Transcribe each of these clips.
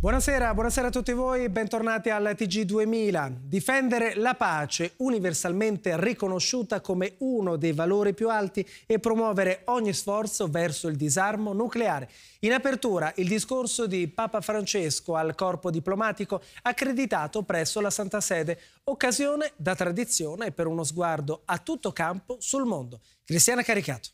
Buonasera, buonasera, a tutti voi e bentornati al TG2000. Difendere la pace, universalmente riconosciuta come uno dei valori più alti e promuovere ogni sforzo verso il disarmo nucleare. In apertura il discorso di Papa Francesco al corpo diplomatico accreditato presso la Santa Sede, occasione da tradizione per uno sguardo a tutto campo sul mondo. Cristiana Caricato.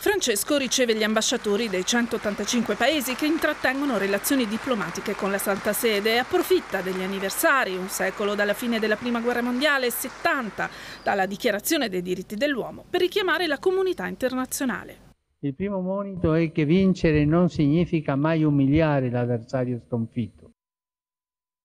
Francesco riceve gli ambasciatori dei 185 paesi che intrattengono relazioni diplomatiche con la Santa Sede e approfitta degli anniversari, un secolo dalla fine della Prima Guerra Mondiale e 70 dalla Dichiarazione dei diritti dell'uomo, per richiamare la comunità internazionale. Il primo monito è che vincere non significa mai umiliare l'avversario sconfitto.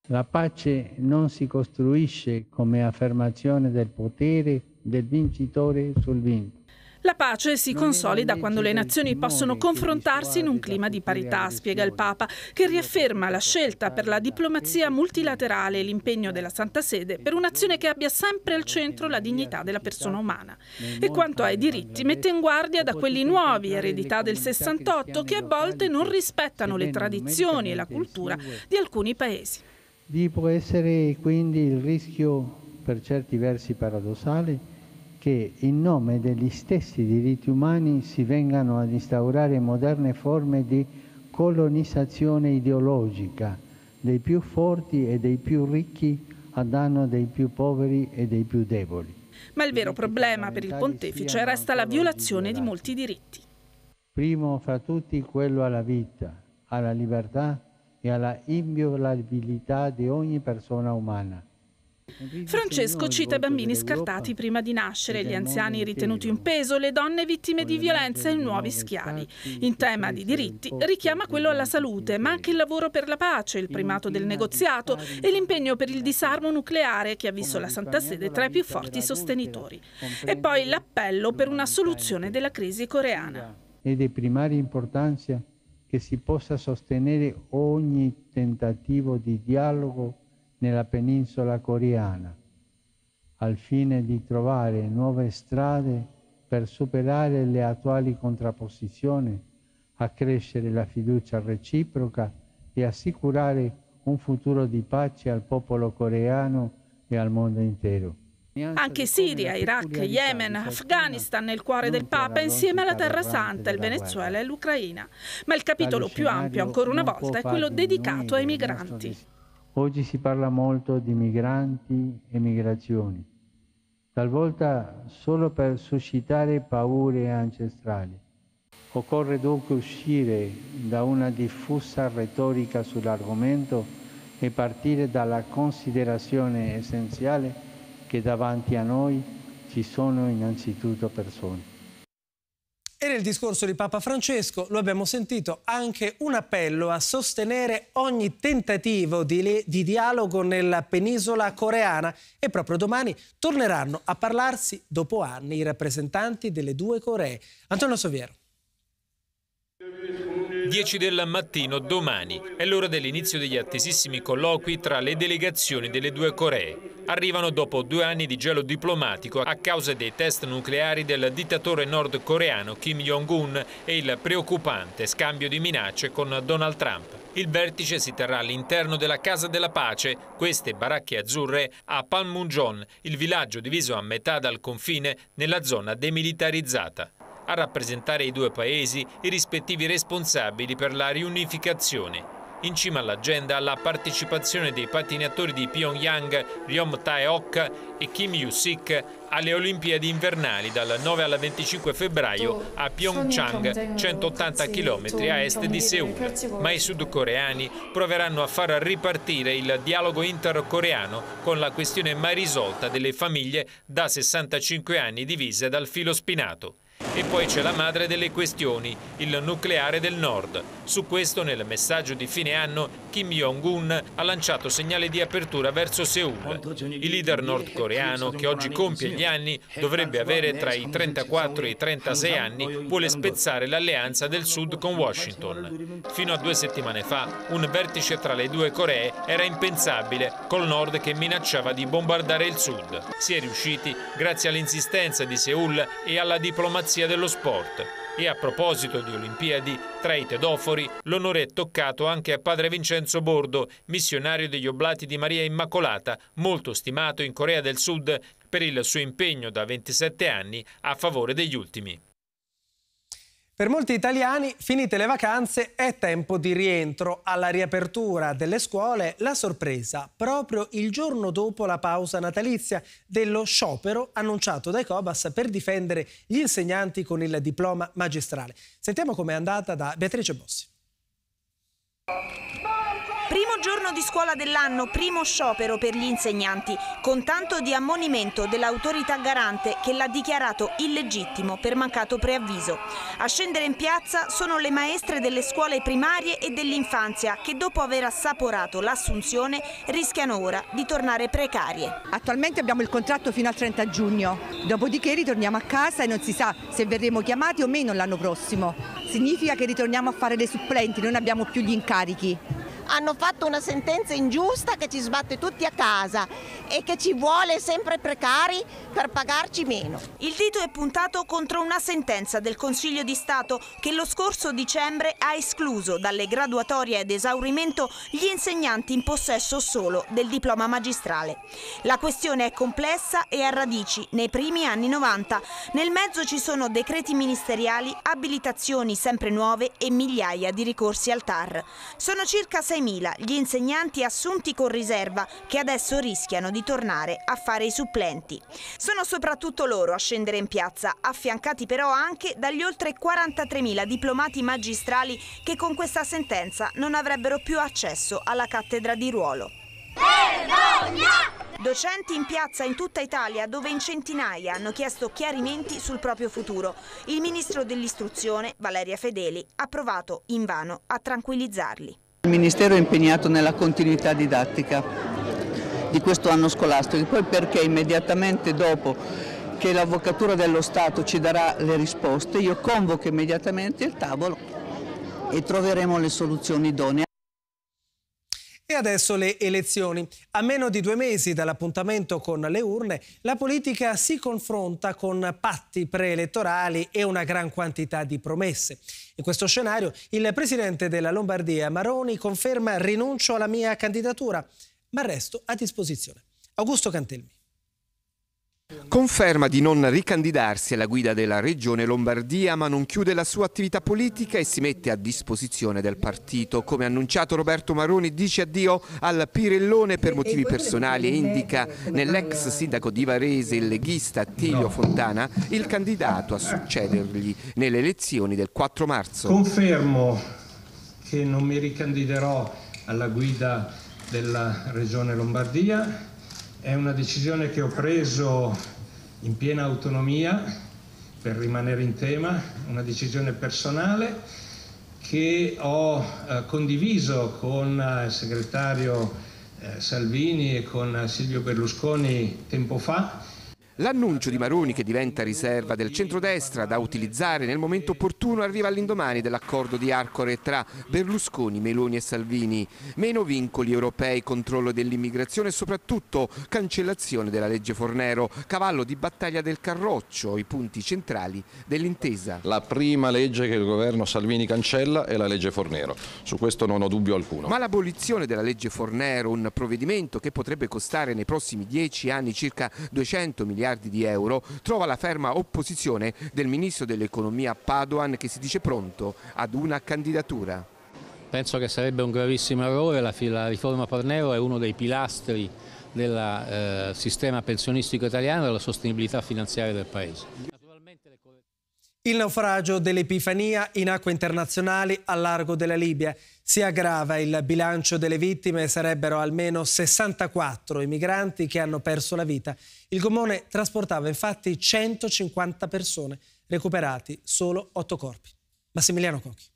La pace non si costruisce come affermazione del potere del vincitore sul vinto la pace si consolida quando le nazioni possono confrontarsi in un clima di parità, spiega il Papa, che riafferma la scelta per la diplomazia multilaterale e l'impegno della Santa Sede per un'azione che abbia sempre al centro la dignità della persona umana. E quanto ai diritti, mette in guardia da quelli nuovi, eredità del 68, che a volte non rispettano le tradizioni e la cultura di alcuni paesi. Vi può essere quindi il rischio, per certi versi paradossale, che in nome degli stessi diritti umani si vengano ad instaurare moderne forme di colonizzazione ideologica dei più forti e dei più ricchi a danno dei più poveri e dei più deboli. Ma il vero problema per il pontefice resta la violazione di molti diritti. Primo fra tutti quello alla vita, alla libertà e alla inviolabilità di ogni persona umana Francesco cita i bambini scartati prima di nascere, gli anziani ritenuti un peso, le donne vittime di violenza e nuovi schiavi. In tema di diritti richiama quello alla salute, ma anche il lavoro per la pace, il primato del negoziato e l'impegno per il disarmo nucleare che ha visto la Santa Sede tra i più forti sostenitori. E poi l'appello per una soluzione della crisi coreana. È di primaria importanza che si possa sostenere ogni tentativo di dialogo nella penisola coreana, al fine di trovare nuove strade per superare le attuali contrapposizioni, accrescere la fiducia reciproca e assicurare un futuro di pace al popolo coreano e al mondo intero. Anche Siria, Iraq, Yemen, Afghanistan nel cuore del Papa insieme alla Terra Santa, il Venezuela e l'Ucraina. Ma il capitolo più ampio ancora una volta è quello dedicato ai migranti. Oggi si parla molto di migranti e migrazioni, talvolta solo per suscitare paure ancestrali. Occorre dunque uscire da una diffusa retorica sull'argomento e partire dalla considerazione essenziale che davanti a noi ci sono innanzitutto persone. E nel discorso di Papa Francesco lo abbiamo sentito anche un appello a sostenere ogni tentativo di, di, dialogo nella penisola coreana e proprio domani torneranno a parlarsi dopo anni i rappresentanti delle due Coree. Antonio Soviero. 10 del mattino domani. È l'ora dell'inizio degli attesissimi colloqui tra le delegazioni delle due Coree. Arrivano dopo due anni di gelo diplomatico a causa dei test nucleari del dittatore nordcoreano Kim Jong-un e il preoccupante scambio di minacce con Donald Trump. Il vertice si terrà all'interno della Casa della Pace, queste baracche azzurre a Panmunjom, il villaggio diviso a metà dal confine nella zona demilitarizzata. A rappresentare i due paesi i rispettivi responsabili per la riunificazione. In cima all'agenda la partecipazione dei pattinatori di Pyongyang, Ryom Tae-ok e Kim Yu-sik alle Olimpiadi invernali dal 9 al 25 febbraio a Pyeongchang, 180 km a est di Seoul. Ma i sudcoreani proveranno a far ripartire il dialogo intercoreano con la questione mai risolta delle famiglie da 65 anni divise dal filo spinato. E poi c'è la madre delle questioni, il nucleare del Nord. Su questo, nel messaggio di fine anno, Kim Jong-un ha lanciato segnale di apertura verso Seoul. Il leader nordcoreano, che oggi compie gli anni, dovrebbe avere tra i 34 e i 36 anni, vuole spezzare l'alleanza del Sud con Washington. Fino a due settimane fa, un vertice tra le due Coree era impensabile, col Nord che minacciava di bombardare il Sud. Si è riusciti grazie all'insistenza di Seoul e alla diplomazia Bibbia dello sport. E a proposito di Olimpiadi, tra i tedofori, l'onore è toccato anche a padre Vincenzo Bordo, missionario degli Oblati di Maria Immacolata, molto stimato in Corea del Sud per il suo impegno da 27 anni a favore degli ultimi. Per molti italiani, finite le vacanze, è tempo di rientro. Alla riapertura delle scuole, la sorpresa, proprio il giorno dopo la pausa natalizia, dello sciopero annunciato dai Cobas per difendere gli insegnanti con il diploma magistrale. Sentiamo com'è andata da Beatrice Bossi. Primo giorno di scuola dell'anno, primo sciopero per gli insegnanti, con tanto di ammonimento dell'autorità garante che l'ha dichiarato illegittimo per mancato preavviso. A scendere in piazza sono le maestre delle scuole primarie e dell'infanzia che dopo aver assaporato l'assunzione rischiano ora di tornare precarie. Attualmente abbiamo il contratto fino al 30 giugno, dopodiché ritorniamo a casa e non si sa se verremo chiamati o meno l'anno prossimo. Significa che ritorniamo a fare le supplenti, non abbiamo più gli incarichi hanno fatto una sentenza ingiusta che ci sbatte tutti a casa e che ci vuole sempre precari per pagarci meno. Il dito è puntato contro una sentenza del Consiglio di Stato che lo scorso dicembre ha escluso dalle graduatorie ad esaurimento gli insegnanti in possesso solo del diploma magistrale. La questione è complessa e ha radici nei primi anni 90. Nel mezzo ci sono decreti ministeriali, abilitazioni sempre nuove e migliaia di ricorsi al TAR. Sono circa 600 36.000 gli insegnanti assunti con riserva che adesso rischiano di tornare a fare i supplenti. Sono soprattutto loro a scendere in piazza, affiancati però anche dagli oltre 43.000 diplomati magistrali che con questa sentenza non avrebbero più accesso alla cattedra di ruolo. Vergogna! Docenti in piazza in tutta Italia dove in centinaia hanno chiesto chiarimenti sul proprio futuro. Il ministro dell'istruzione, Valeria Fedeli, ha provato invano a tranquillizzarli. Il Ministero è impegnato nella continuità didattica di questo anno scolastico, poi perché immediatamente dopo che l'Avvocatura dello Stato ci darà le risposte, io convoco immediatamente il tavolo e troveremo le soluzioni idonee. E adesso le elezioni. A meno di due mesi dall'appuntamento con le urne, la politica si confronta con patti preelettorali e una gran quantità di promesse. In questo scenario, il presidente della Lombardia, Maroni, conferma rinuncio alla mia candidatura, ma resto a disposizione. Augusto Cantelmi. Conferma di non ricandidarsi alla guida della regione Lombardia ma non chiude la sua attività politica e si mette a disposizione del partito. Come annunciato Roberto Maroni dice addio al Pirellone per motivi personali e indica nell'ex sindaco di Varese il leghista Attilio Fontana il candidato a succedergli nelle elezioni del 4 marzo. Confermo che non mi ricandiderò alla guida della regione Lombardia è una decisione che ho preso in piena autonomia, per rimanere in tema, una decisione personale che ho eh, condiviso con eh, il segretario eh, Salvini e con eh, Silvio Berlusconi tempo fa L'annuncio di Maroni che diventa riserva del centrodestra da utilizzare nel momento opportuno arriva all'indomani dell'accordo di Arcore tra Berlusconi, Meloni e Salvini. Meno vincoli europei, controllo dell'immigrazione e soprattutto cancellazione della legge Fornero, cavallo di battaglia del Carroccio, i punti centrali dell'intesa. La prima legge che il governo Salvini cancella è la legge Fornero, su questo non ho dubbio alcuno. Ma l'abolizione della legge Fornero, un provvedimento che potrebbe costare nei prossimi dieci anni circa 200 miliardi miliardi di euro trova la ferma opposizione del ministro dell'economia Padoan che si dice pronto ad una candidatura. Penso che sarebbe un gravissimo errore, la, la riforma Fornero è uno dei pilastri del eh, sistema pensionistico italiano e della sostenibilità finanziaria del Paese. Il naufragio dell'Epifania in acque internazionali a largo della Libia si aggrava il bilancio delle vittime, sarebbero almeno 64 i migranti che hanno perso la vita il gommone trasportava infatti 150 persone, recuperati solo 8 corpi. Massimiliano Cocchi.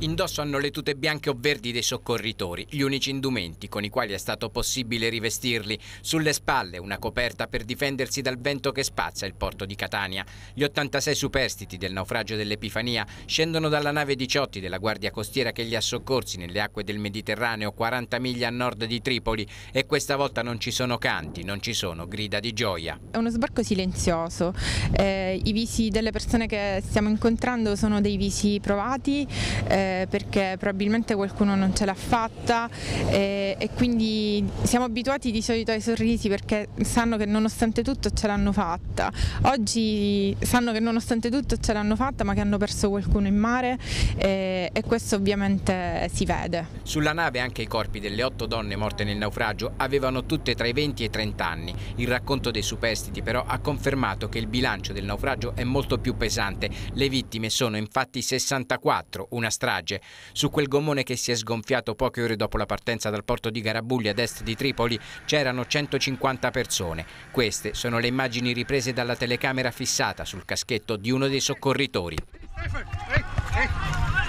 Indossano le tute bianche o verdi dei soccorritori, gli unici indumenti con i quali è stato possibile rivestirli. Sulle spalle una coperta per difendersi dal vento che spazza il porto di Catania. Gli 86 superstiti del naufragio dell'Epifania scendono dalla nave 18 della Guardia Costiera che li ha soccorsi nelle acque del Mediterraneo 40 miglia a nord di Tripoli e questa volta non ci sono canti, non ci sono grida di gioia. È uno sbarco silenzioso, eh, i visi delle persone che stiamo incontrando sono dei visi provati. Eh, eh, perché probabilmente qualcuno non ce l'ha fatta eh, e quindi siamo abituati di solito ai sorrisi perché sanno che nonostante tutto ce l'hanno fatta. Oggi sanno che nonostante tutto ce l'hanno fatta ma che hanno perso qualcuno in mare eh, e questo ovviamente si vede. Sulla nave anche i corpi delle otto donne morte nel naufragio avevano tutte tra i 20 e i 30 anni. Il racconto dei superstiti però ha confermato che il bilancio del naufragio è molto più pesante. Le vittime sono infatti 64, una strada strage. Su quel gommone che si è sgonfiato poche ore dopo la partenza dal porto di Garabuglia ad est di Tripoli c'erano 150 persone. Queste sono le immagini riprese dalla telecamera fissata sul caschetto di uno dei soccorritori. Stefano, eh, eh,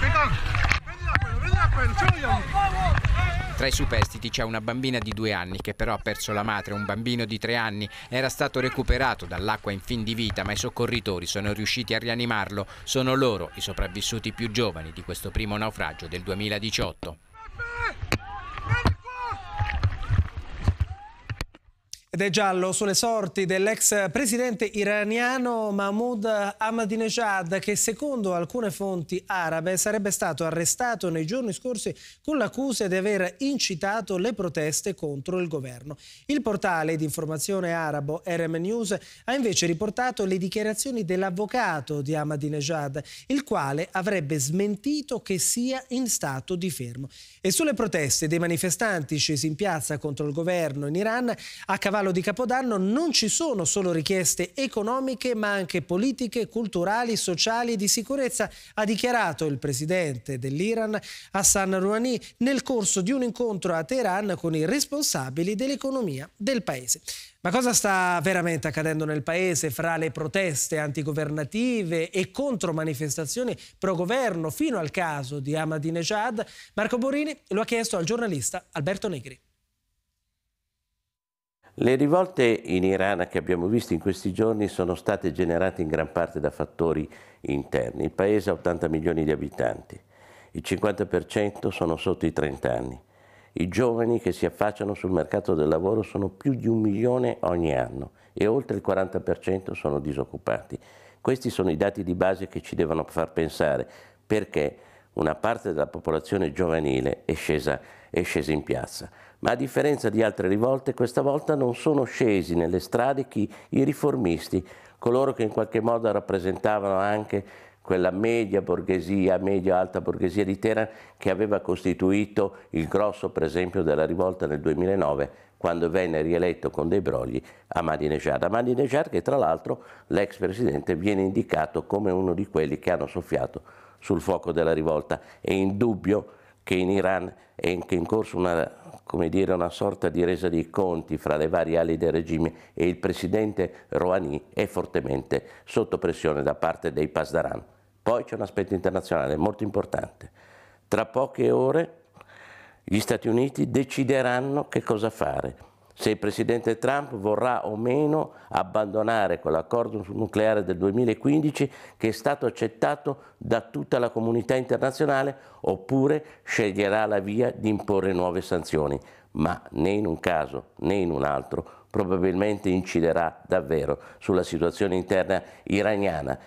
vedi là quello, vedi là quello, ce lo vogliamo. Tra i superstiti c'è una bambina di due anni che però ha perso la madre, un bambino di tre anni. Era stato recuperato dall'acqua in fin di vita, ma i soccorritori sono riusciti a rianimarlo. Sono loro i sopravvissuti più giovani di questo primo naufragio del 2018. Ed è giallo sulle sorti dell'ex presidente iraniano Mahmoud Ahmadinejad che secondo alcune fonti arabe sarebbe stato arrestato nei giorni scorsi con l'accusa di aver incitato le proteste contro il governo. Il portale di informazione arabo RM News ha invece riportato le dichiarazioni dell'avvocato di Ahmadinejad, il quale avrebbe smentito che sia in stato di fermo. E sulle proteste dei manifestanti scesi in piazza contro il governo in Iran, a cavallo regalo di Capodanno non ci sono solo richieste economiche ma anche politiche, culturali, sociali e di sicurezza, ha dichiarato il presidente dell'Iran Hassan Rouhani nel corso di un incontro a Teheran con i responsabili dell'economia del paese. Ma cosa sta veramente accadendo nel paese fra le proteste antigovernative e contro manifestazioni pro-governo fino al caso di Ahmadinejad? Marco Borini lo ha chiesto al giornalista Alberto Negri. Le rivolte in Iran che abbiamo visto in questi giorni sono state generate in gran parte da fattori interni. Il paese ha 80 milioni di abitanti, il 50% sono sotto i 30 anni. I giovani che si affacciano sul mercato del lavoro sono più di un milione ogni anno e oltre il 40% sono disoccupati. Questi sono i dati di base che ci devono far pensare. Perché? una parte della popolazione giovanile è scesa, è scesa in piazza. Ma a differenza di altre rivolte, questa volta non sono scesi nelle strade chi, i riformisti, coloro che in qualche modo rappresentavano anche quella media borghesia, media alta borghesia di Teheran che aveva costituito il grosso per esempio della rivolta nel 2009 quando venne rieletto con dei brogli Ahmadinejad. Ahmadinejad che tra l'altro l'ex presidente viene indicato come uno di quelli che hanno soffiato sul fuoco della rivolta. È indubbio che in Iran è anche in corso una, dire, una sorta di resa dei conti fra le varie ali del regime e il presidente Rouhani è fortemente sotto pressione da parte dei Pasdaran. Poi c'è un aspetto internazionale molto importante. Tra poche ore gli Stati Uniti decideranno che cosa fare se il presidente Trump vorrà o meno abbandonare quell'accordo nucleare del 2015 che è stato accettato da tutta la comunità internazionale oppure sceglierà la via di imporre nuove sanzioni, ma né in un caso né in un altro probabilmente inciderà davvero sulla situazione interna iraniana.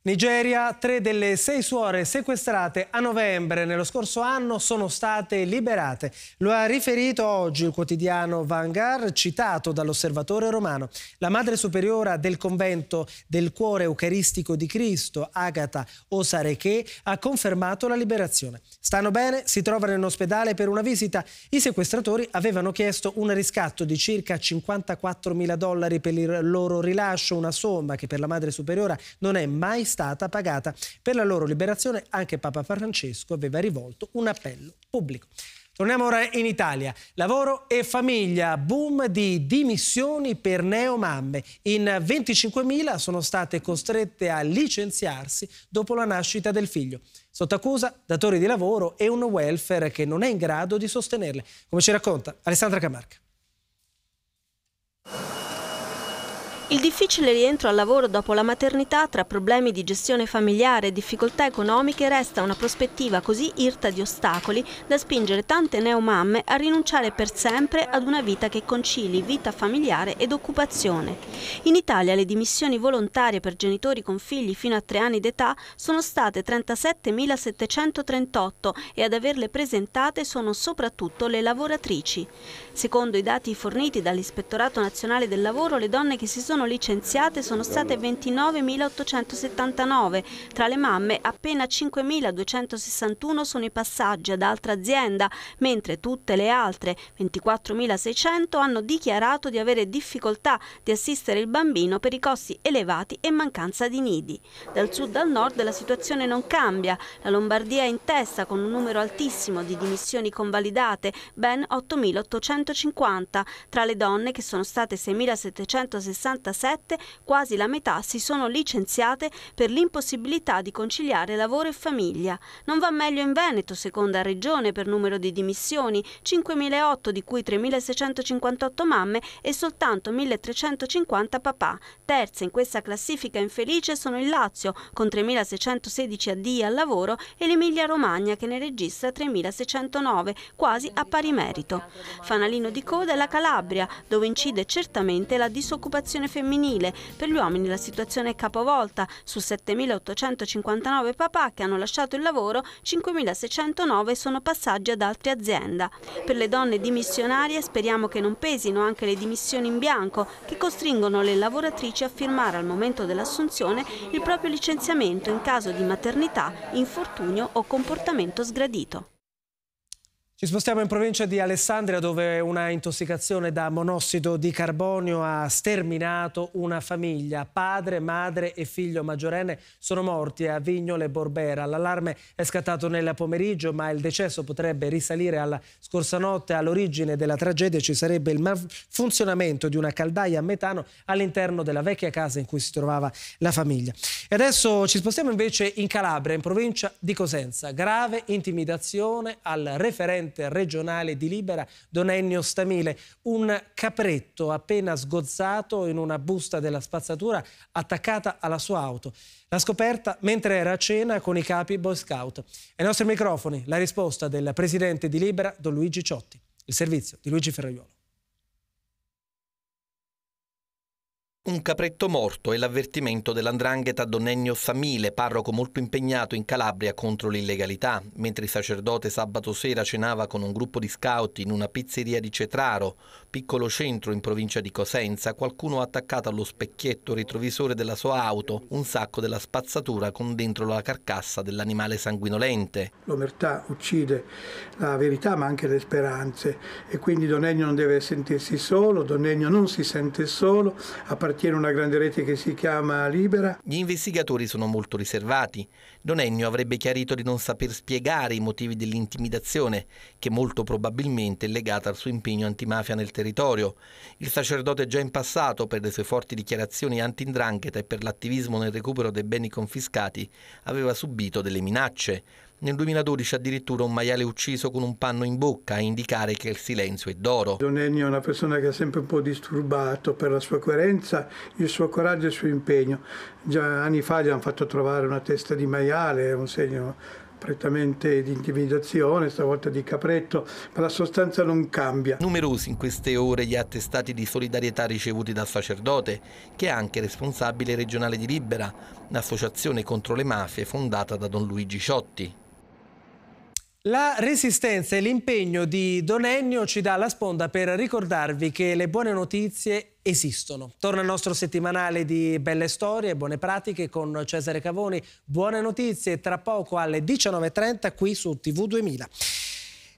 Nigeria, tre delle sei suore sequestrate a novembre nello scorso anno sono state liberate. Lo ha riferito oggi il quotidiano Vanguard, citato dall'osservatore romano. La madre superiora del convento del cuore eucaristico di Cristo, Agata Osareche, ha confermato la liberazione. Stanno bene, si trovano in ospedale per una visita. I sequestratori avevano chiesto un riscatto di circa 54 mila dollari per il loro rilascio, una somma che per la madre superiora non è mai stata pagata. Per la loro liberazione anche Papa Francesco aveva rivolto un appello pubblico. Torniamo ora in Italia. Lavoro e famiglia, boom di dimissioni per neomamme. In 25.000 sono state costrette a licenziarsi dopo la nascita del figlio. Sotto accusa datori di lavoro e un welfare che non è in grado di sostenerle. Come ci racconta Alessandra Camarca. Il difficile rientro al lavoro dopo la maternità tra problemi di gestione familiare e difficoltà economiche resta una prospettiva così irta di ostacoli da spingere tante neomamme a rinunciare per sempre ad una vita che concili vita familiare ed occupazione. In Italia le dimissioni volontarie per genitori con figli fino a tre anni d'età sono state 37.738 e ad averle presentate sono soprattutto le lavoratrici. Secondo i dati forniti dall'Ispettorato Nazionale del Lavoro le donne che si sono sono licenziate sono state 29.879, tra le mamme appena 5.261 sono i passaggi ad altra azienda, mentre tutte le altre 24.600 hanno dichiarato di avere difficoltà di assistere il bambino per i costi elevati e mancanza di nidi. Dal sud al nord la situazione non cambia, la Lombardia è in testa con un numero altissimo di dimissioni convalidate, ben 8.850, tra le donne che sono state 6.760 47 quasi la metà si sono licenziate per l'impossibilità di conciliare lavoro e famiglia. Non va meglio in Veneto, seconda regione per numero di dimissioni, 5.008 di cui 3.658 mamme e soltanto 1.350 papà. Terza in questa classifica infelice sono il Lazio, con 3.616 addii al lavoro, e l'Emilia-Romagna, che ne registra 3.609, quasi a pari merito. Fanalino di coda è la Calabria, dove incide certamente la disoccupazione femminile femminile. Per gli uomini la situazione è capovolta. Su 7.859 papà che hanno lasciato il lavoro, 5.609 sono passaggi ad altre aziende. Per le donne dimissionarie speriamo che non pesino anche le dimissioni in bianco che costringono le lavoratrici a firmare al momento dell'assunzione il proprio licenziamento in caso di maternità, infortunio o comportamento sgradito. Ci spostiamo in provincia di Alessandria dove una intossicazione da monossido di carbonio ha sterminato una famiglia. Padre, madre e figlio maggiorenne sono morti a Vignole Borbera. L'allarme è scattato nel pomeriggio ma il decesso potrebbe risalire alla scorsa notte. All'origine della tragedia ci sarebbe il malfunzionamento di una caldaia a metano all'interno della vecchia casa in cui si trovava la famiglia. E adesso ci spostiamo invece in Calabria, in provincia di Cosenza. Grave intimidazione al referendum presidente regionale di Libera, Don Ennio Stamile. Un capretto appena sgozzato in una busta della spazzatura attaccata alla sua auto. La scoperta mentre era a cena con i capi Boy Scout. Ai nostri microfoni la risposta del presidente di Libera, Don Luigi Ciotti. Il servizio di Luigi Ferraiuolo. Un capretto morto è l'avvertimento dell'andrangheta Don Ennio Samile, parroco molto impegnato in Calabria contro l'illegalità. Mentre il sacerdote sabato sera cenava con un gruppo di scout in una pizzeria di Cetraro, piccolo centro in provincia di Cosenza, qualcuno ha attaccato allo specchietto retrovisore della sua auto un sacco della spazzatura con dentro la carcassa dell'animale sanguinolente. L'omertà uccide la verità ma anche le speranze e quindi Don Ennio non deve sentirsi solo, Don Ennio non si sente solo, a partire appartiene a una grande rete che si chiama Libera. Gli investigatori sono molto riservati. Don Ennio avrebbe chiarito di non saper spiegare i motivi dell'intimidazione, che molto probabilmente è legata al suo impegno antimafia nel territorio. Il sacerdote già in passato, per le sue forti dichiarazioni anti indrangheta e per l'attivismo nel recupero dei beni confiscati, aveva subito delle minacce. Nel 2012 addirittura un maiale ucciso con un panno in bocca a indicare che il silenzio è d'oro. Don Ennio è una persona che è sempre un po' disturbato per la sua coerenza, il suo coraggio e il suo impegno. Già anni fa gli hanno fatto trovare una testa di maiale, un segno prettamente di intimidazione, stavolta di capretto, ma la sostanza non cambia. Numerosi in queste ore gli attestati di solidarietà ricevuti dal sacerdote, che è anche responsabile regionale di Libera, l'associazione contro le mafie fondata da Don Luigi Ciotti. La resistenza e l'impegno di Don Ennio ci dà la sponda per ricordarvi che le buone notizie esistono. Torna il nostro settimanale di belle storie e buone pratiche con Cesare Cavoni. Buone notizie tra poco alle 19.30 qui su TV2000.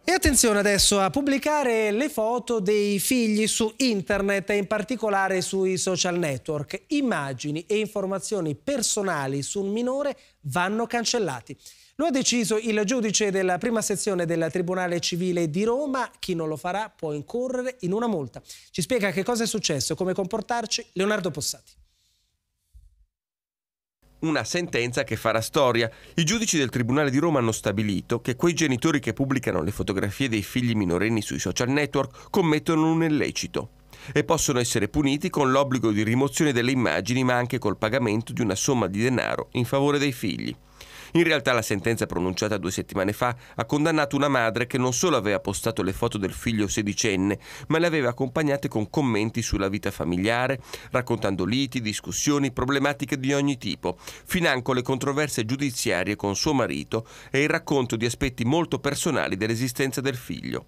E attenzione adesso a pubblicare le foto dei figli su internet e in particolare sui social network. Immagini e informazioni personali su un minore vanno cancellati. Lo ha deciso il giudice della prima sezione del Tribunale Civile di Roma. Chi non lo farà può incorrere in una multa. Ci spiega che cosa è successo e come comportarci Leonardo Possati una sentenza che farà storia. I giudici del Tribunale di Roma hanno stabilito che quei genitori che pubblicano le fotografie dei figli minorenni sui social network commettono un illecito e possono essere puniti con l'obbligo di rimozione delle immagini ma anche col pagamento di una somma di denaro in favore dei figli. In realtà la sentenza pronunciata due settimane fa ha condannato una madre che non solo aveva postato le foto del figlio sedicenne, ma le aveva accompagnate con commenti sulla vita familiare, raccontando liti, discussioni, problematiche di ogni tipo, financo le controversie giudiziarie con suo marito e il racconto di aspetti molto personali dell'esistenza del figlio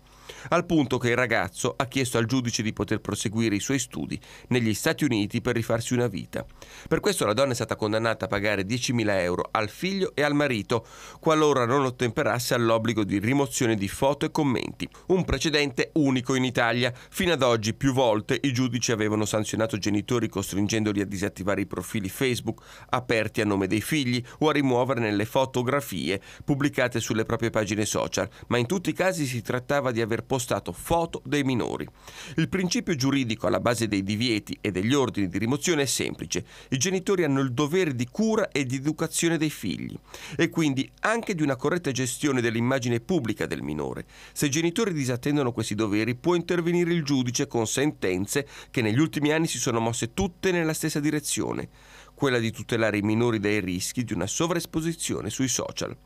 al punto che il ragazzo ha chiesto al giudice di poter proseguire i suoi studi negli Stati Uniti per rifarsi una vita. Per questo la donna è stata condannata a pagare 10.000 euro al figlio e al marito, qualora non ottemperasse all'obbligo di rimozione di foto e commenti, un precedente unico in Italia. Fino ad oggi più volte i giudici avevano sanzionato genitori costringendoli a disattivare i profili Facebook aperti a nome dei figli o a rimuoverne le fotografie pubblicate sulle proprie pagine social, ma in tutti i casi si trattava di aver aver postato foto dei minori. Il principio giuridico alla base dei divieti e degli ordini di rimozione è semplice. I genitori hanno il dovere di cura e di educazione dei figli e quindi anche di una corretta gestione dell'immagine pubblica del minore. Se i genitori disattendono questi doveri può intervenire il giudice con sentenze che negli ultimi anni si sono mosse tutte nella stessa direzione quella di tutelare i minori dai rischi di una sovraesposizione sui social.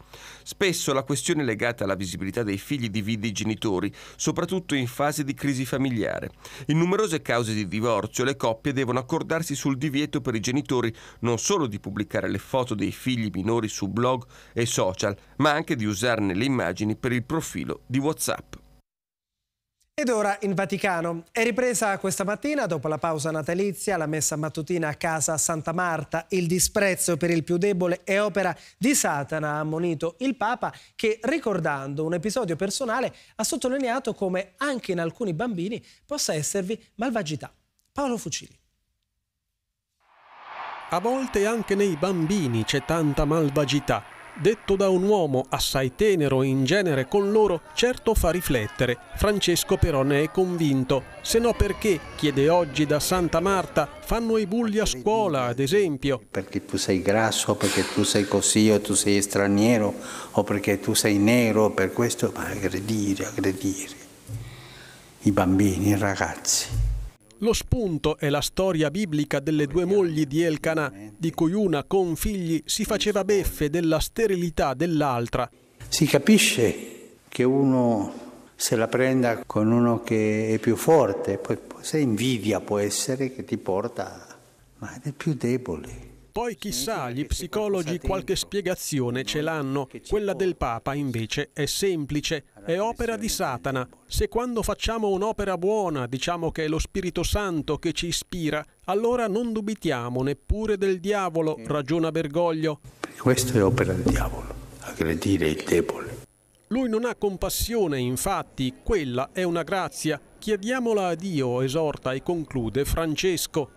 Spesso la questione legata alla visibilità dei figli divide i genitori, soprattutto in fase di crisi familiare. In numerose cause di divorzio le coppie devono accordarsi sul divieto per i genitori non solo di pubblicare le foto dei figli minori su blog e social, ma anche di usarne le immagini per il profilo di WhatsApp. Ed ora in Vaticano. È ripresa questa mattina, dopo la pausa natalizia, la messa mattutina a casa a Santa Marta. Il disprezzo per il più debole è opera di Satana, ha ammonito il Papa, che ricordando un episodio personale ha sottolineato come anche in alcuni bambini possa esservi malvagità. Paolo Fucili. A volte anche nei bambini c'è tanta malvagità detto da un uomo assai tenero in genere con loro, certo fa riflettere. Francesco però ne è convinto. Se no perché, chiede oggi da Santa Marta, fanno i bulli a scuola, ad esempio. Perché tu sei grasso, perché tu sei così, o tu sei straniero, o perché tu sei nero, per questo... Ma aggredire, aggredire. I bambini, i ragazzi. Lo spunto è la storia biblica delle due mogli di Elcana, di cui una con figli si faceva beffe della sterilità dell'altra. Si capisce che uno se la prenda con uno che è più forte, poi se invidia può essere che ti porta, ma è più debole. Poi chissà, gli psicologi qualche spiegazione ce l'hanno, quella del Papa invece è semplice, è opera di Satana. Se quando facciamo un'opera buona diciamo che è lo Spirito Santo che ci ispira, allora non dubitiamo neppure del diavolo, ragiona Bergoglio. Questa è opera del diavolo, aggredire il debole. Lui non ha compassione, infatti, quella è una grazia. Chiediamola a Dio, esorta e conclude Francesco.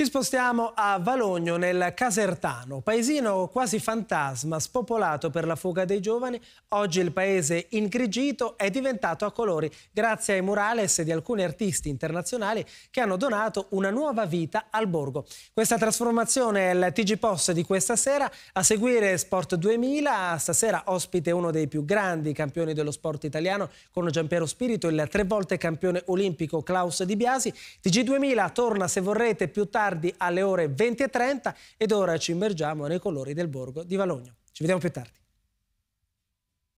Ci spostiamo a Valogno, nel Casertano, paesino quasi fantasma, spopolato per la fuga dei giovani. Oggi il paese ingrigito è diventato a colori grazie ai murales di alcuni artisti internazionali che hanno donato una nuova vita al borgo. Questa trasformazione è il TG Post di questa sera. A seguire Sport 2000, stasera ospite uno dei più grandi campioni dello sport italiano con Giampiero Spirito, il tre volte campione olimpico Klaus Di Biasi. TG 2000 torna se vorrete più tardi tardi alle ore 20.30 ed ora ci immergiamo nei colori del borgo di Valogno. Ci vediamo più tardi.